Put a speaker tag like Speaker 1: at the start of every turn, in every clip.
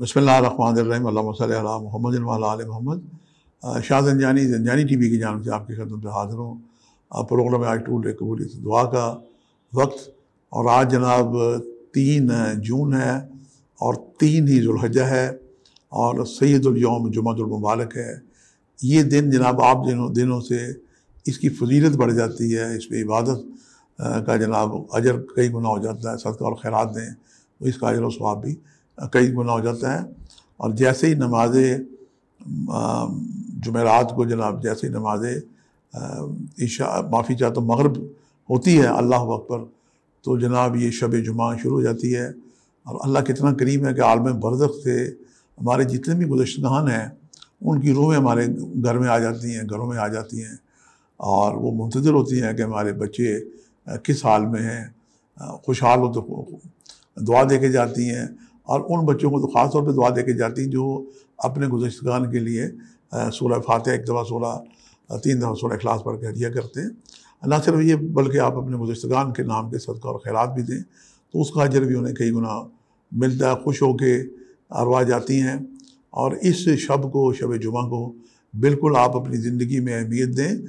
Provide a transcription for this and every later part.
Speaker 1: बसमीम मोहम्मद मोहम्मद शाह जानी जनजानी T V की जानब से आपकी खदमत में हाजिर हूँ प्रोग्राम आज टूल कबूल दुआ का वक्त और आज जनाब तीन जून है और तीन ही जुलहजा है और सैदुलयौम जुम्मतुलमबालक है ये दिन जनाब आप दिनों दिनों से इसकी फजीलत बढ़ जाती है इस पर इबादत का जनाब अजर कई गुना हो जाता है सदका और खैरात दें तो इसका अजर स्वाब भी कई गुना हो जाता है और जैसे ही नमाजें जुमेरात को जनाब जैसे ही नमाजें ईशा माफ़ी चाह तो मगरब होती है अल्लाह अकबर तो जनाब ये शब जुमा शुरू हो जाती है और अल्लाह कितना करीम है कि आलम बरदक से हमारे जितने भी गुजशतान हैं उनकी रूहें हमारे घर में आ जाती हैं घरों में आ जाती हैं और वो मुंतज़र होती हैं कि हमारे बच्चे किस हाल में हैं खुशहाल हो तो दुआ दे के जाती हैं और उन बच्चों को तो ख़ास तौर पर दुआ दे के जाती जो अपने गुजशतगान के लिए सोलह फातह एक दफ़ा सोलह तीन दफ़ा सोलह अखलास पढ़ के हरिया करते हैं ना सिर्फ ये बल्कि आप अपने गुजशतगान के नाम के सदका और खैरत भी दें तो उसका अजर भी उन्हें कई गुना मिलता है खुश होकर अरवा जाती हैं और इस शब को शब जुमा को बिल्कुल आप अपनी ज़िंदगी में अहमियत दें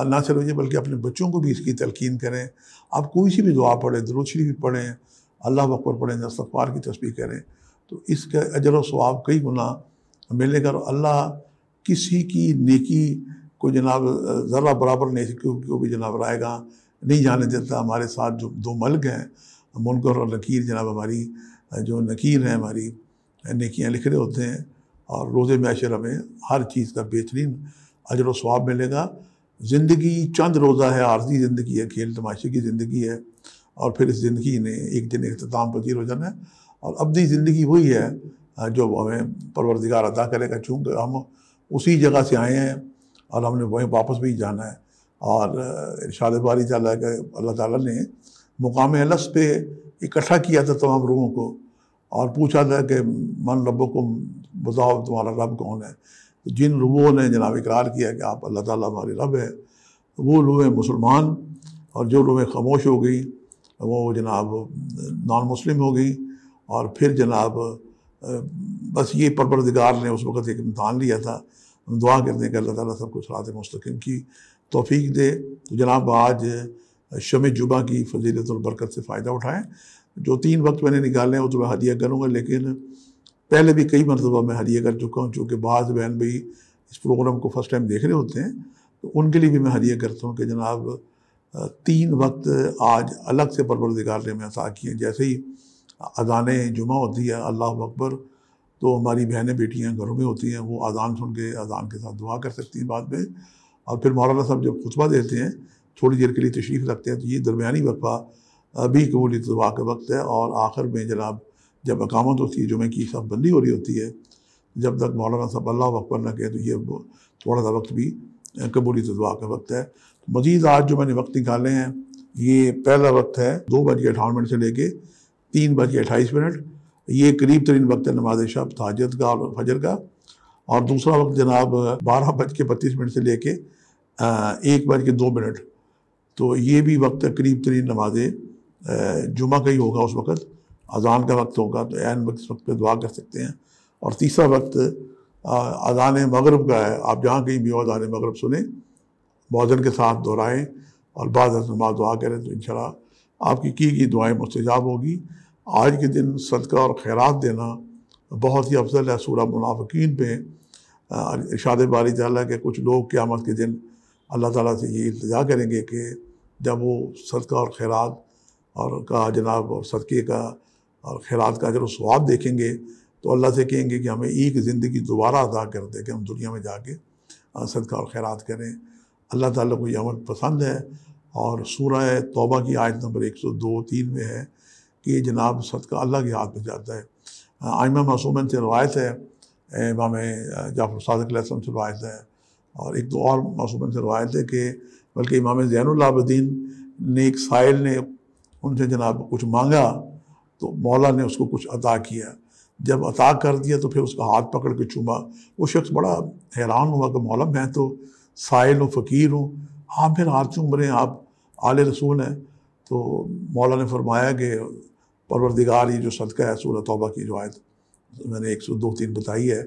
Speaker 1: और ना सिर्फ ये बल्कि अपने बच्चों को भी इसकी तलकिन करें आप कोई सी भी दुआ पढ़ें दरुशरी भी पढ़ें अल्लाह अकबर पढ़ें इस्तफ़ार की तस्वीर करें तो इसका अजर स्वाब कई गुना मिलेगा और अल्लाह किसी की नेकी को जनाब ज़रा बराबर नेकी को भी जनाब रायेगा नहीं जाने देता हमारे साथ जो दो मलक हैं मुनकर और लकीर जनाब हमारी जो नकीर हैं हमारी नेकियाँ लिख रहे होते हैं और रोज़े मैशर में हर चीज़ का बेहतरीन अजर स्वाब मिलेगा ज़िंदगी चंद रोज़ा है आर्जी ज़िंदगी है खेल तमाशे की ज़िंदगी है और फिर इस ज़िंदगी ने एक दिन अख्ताम पजीर हो जाना है और अपनी ज़िंदगी वही है जो हमें परवरदिगार अदा करेगा चूँकि हम उसी जगह से आए हैं और हमने वहीं वापस भी जाना है और इरशाद बारी ताला के अल्लाह ताला ने मुकाम अलस पे इकट्ठा किया था तमाम रूहों को और पूछा था कि मन रबों को बताओ तुम्हारा रब कौन है तो जिन रूहों ने जनाब इकरार किया कि आप अल्लाह ताला हमारे रब है वो रूहें मुसलमान और जो रूहें खामोश हो गई वो जनाब नॉन मुस्लिम हो गई और फिर जनाब बस ये परवरदिगार ने उस वक़्त एक इम्तहान लिया था दुआ करने कि अल्लाह ताला सबको सलात मुस्तकिम की तोफ़ी दे तो जनाब आज शम जुबा की फजीलत और बरकत से फ़ायदा उठाएँ जो तीन वक्त मैंने निकाले हैं वो तो मैं हदिया करूँगा लेकिन पहले भी कई मरतबा मैं हदिया कर चुका हूँ चूँकि बाद बहन भाई इस प्रोग्राम को फर्स्ट टाइम देख रहे होते हैं तो उनके लिए भी मैं हदिया करता हूँ कि जनाब तीन वक्त आज अलग से परवरदिगार ने हमें अदा किए जैसे ही अजान जुमा होती है अल्लाह अकबर तो हमारी बहनें बेटियाँ घरों में होती हैं वो अजान सुन के अजान के साथ दुआ कर सकती हैं बाद में और फिर मौलाना साहब जब खुतबा देते हैं थोड़ी देर के लिए तशरीफ़ रखते हैं तो ये दरमियानी वक्फा अभी कबूल दुआ का वक्त है और आखिर में जनाब जब अकामत होती है जुमे की सब बंदी हो रही होती है जब तक मौलाना साहब अल्लाह अकबर ना कहें तो ये थोड़ा सा वक्त भी कबूली दुआ का वक्त है मजीद आज जो मैंने वक्त निकाले हैं ये पहला वक्त है दो बज के अठावन मिनट से लेके तीन बज के अट्ठाईस मिनट ये करीब तरीन वक्त है नमाज शब ताजत का और फजर का और दूसरा वक्त जनाब बारह बज के बत्तीस मिनट से लेके एक बज के दो मिनट तो ये भी वक्त करीब तरीन नमाज जुमा का ही होगा उस वक्त अजान का वक्त होगा तो एन वक्त इस वक्त पर दुआ कर सकते हैं और तीसरा वक्त अजान मगरब का है आप जहाँ कहीं भी हो अजान मगरब सुने मौजन के साथ दोहराएँ और बाद नमाज दुआ करें तो इन आपकी की गई दुआएँ मुस्तजाब होगी आज के दिन सदका और खैरात देना बहुत ही अफजल है सूरह मुनाफिकीन पे इशाद बारी ताला के कुछ लोग क़्यामत के दिन अल्लाह ताला से ये इल्तजा करेंगे कि जब वो सदका और खैरात और का जनाब और सदक़े का और खैरात का अगर वो स्वाब देखेंगे तो अल्लाह से कहेंगे कि हमें एक ज़िंदगी दोबारा अदा कर दे कि हम दुनिया में जाके सदका और खैरात करें अल्लाह ताला को यह अमल पसंद है और सूरह तौबा की आयत नंबर एक सौ दो तीन में है कि जनाब सदका अल्लाह के हाथ में जाता है आयमा मासूम से रवायत है इमाम जाफर सदकम से रवायत है और एक दो और मासूम से रवायत है कि बल्कि इमाम जैनलाबद्दीन ने एक साइल ने उनसे जनाब कुछ मांगा तो मौला ने उसको कुछ अता किया जब अता कर दिया तो फिर उसका हाथ पकड़ के चूमा वो शख्स बड़ा हैरान हुआ कि मौला मैं तो साइल हूँ फ़कीर हूँ आप हाँ, फिर हाथ चूम रहे हैं आप आले रसूल हैं तो मौला ने फरमाया कि परवरदिगार ये जो सदका है सूरत तौबा की जो आयत मैंने एक सौ दो तीन बताई है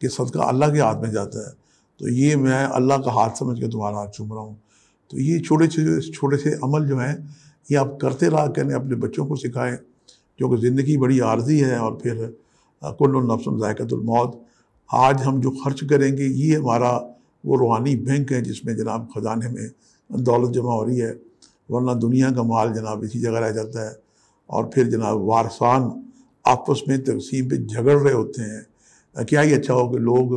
Speaker 1: कि सदका अल्लाह के हाथ में जाता है तो ये मैं अल्लाह का हाथ समझ के तुम्हारा हाथ चूम रहा हूँ तो ये छोटे छोटे छोटे से अमल जो हैं ये आप करते रहा करें अपने बच्चों को सिखाएं क्योंकि ज़िंदगी बड़ी आर्जी है और फिर कुल नफसम आज हम जो खर्च करेंगे ये हमारा वो रूहानी बैंक है जिसमें जनाब ख़जाने में दौलत जमा हो रही है वरना दुनिया का माल जनाब इसी जगह रह जाता है और फिर जनाब वारसान आपस में तकसीम पे झगड़ रहे होते हैं क्या ही अच्छा हो कि लोग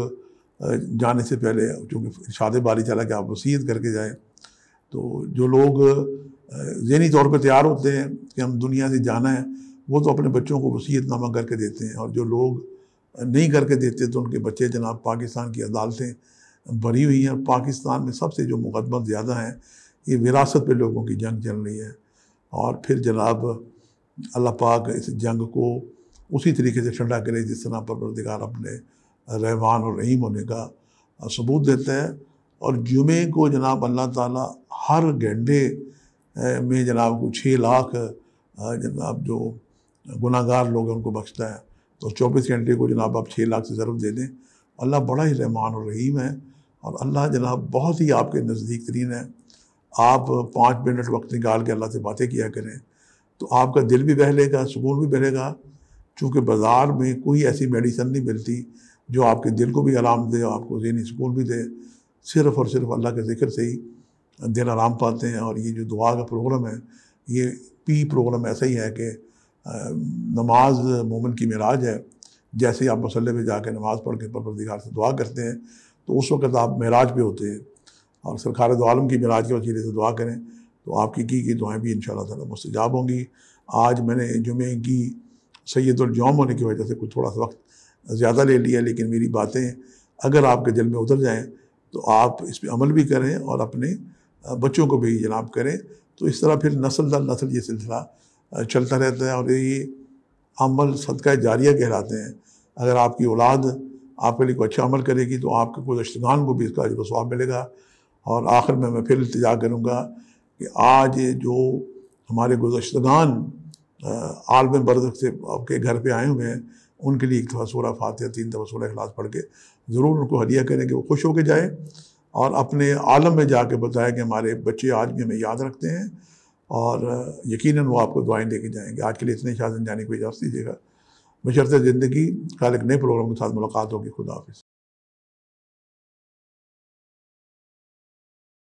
Speaker 1: जाने से पहले चूँकि शादे बारी चला कि आप वसीयत करके जाएँ तो जो लोग जहनी तौर पर तैयार होते हैं कि हम दुनिया से जाना है वो तो अपने बच्चों को वसीयतनामा करके देते हैं और जो लोग नहीं करके देते तो उनके बच्चे जनाब पाकिस्तान की अदालतें बढ़ी हुई और पाकिस्तान में सबसे जो मुकदमा ज़्यादा है ये विरासत पे लोगों की जंग चल रही है और फिर जनाब अल्लाह पाक इस जंग को उसी तरीके से ठंडा करे जिस तरह परवरदिगार अपने रहमान और रहीम होने का सबूत देता है और जुमे को जनाब अल्लाह ताला हर घंटे में जनाब को छः लाख जनाब जो गुनागार लोग हैं उनको बख्शता है तो चौबीस घंटे को जनाब आप छः लाख से ज़रूर दे दें अल्लाह बड़ा ही रहमान और रहीम है और अल्लाह जनाब बहुत ही आपके नज़दीक तरीन है आप पाँच मिनट वक्त निकाल के अल्लाह से बातें किया करें तो आपका दिल भी बहलेगा सुकून भी बहलेगा चूँकि बाज़ार में कोई ऐसी मेडिसन नहीं मिलती जो आपके दिल को भी आराम दे आपको जहनी सुकून भी दे सिर्फ़ और सिर्फ अल्लाह के ज़िक्र से ही दिल आराम पाते हैं और ये जो दुआ का प्रोग्राम है ये पी प्रोग्राम ऐसा ही है कि नमाज मोमिन की मराज है जैसे ही आप मसल में जाके नमाज़ पढ़ के परवरदिगार से दुआ करते हैं तो उस वक्त आप महराज पे होते हैं और सरकार दो आलम की महराज के वसीले से दुआ करें तो आपकी की की दुआएँ भी इन शाला मुस्तजाब होंगी आज मैंने जुमे की सैदुलजौम होने की वजह से कुछ थोड़ा सा वक्त ज़्यादा ले लिया लेकिन मेरी बातें अगर आपके दिल में उतर जाएँ तो आप इस पर अमल भी करें और अपने बच्चों को भी जनाब करें तो इस तरह फिर नस्ल दर नस्ल ये सिलसिला चलता रहता है और ये अमल सदका जारिया कहलाते हैं अगर आपकी औलाद आपके लिए कोई अच्छा अमल करेगी तो आपके कुछ अश्तगान को भी इसका जो स्वाब मिलेगा और आखिर में मैं फिर इल्तजा करूँगा कि आज जो हमारे गुजशतगान आलम बरद से आपके घर पर आए हुए हैं उनके लिए एक दफ़ा सोलह फातह तीन दफ़ा सोलह अखलास पढ़ के ज़रूर उनको हदिया करें कि वो खुश होकर जाए और अपने आलम में जा कर बताएँ कि हमारे बच्चे आज भी हमें याद रखते हैं और यकीन वो आपको दे के जाएँगे आज के लिए इतने शासन जाने को इजाज़त दीजिएगा बशरत ज़िंदगी कल एक नए प्रोग्राम के साथ मुलाकात होगी खुदाफिस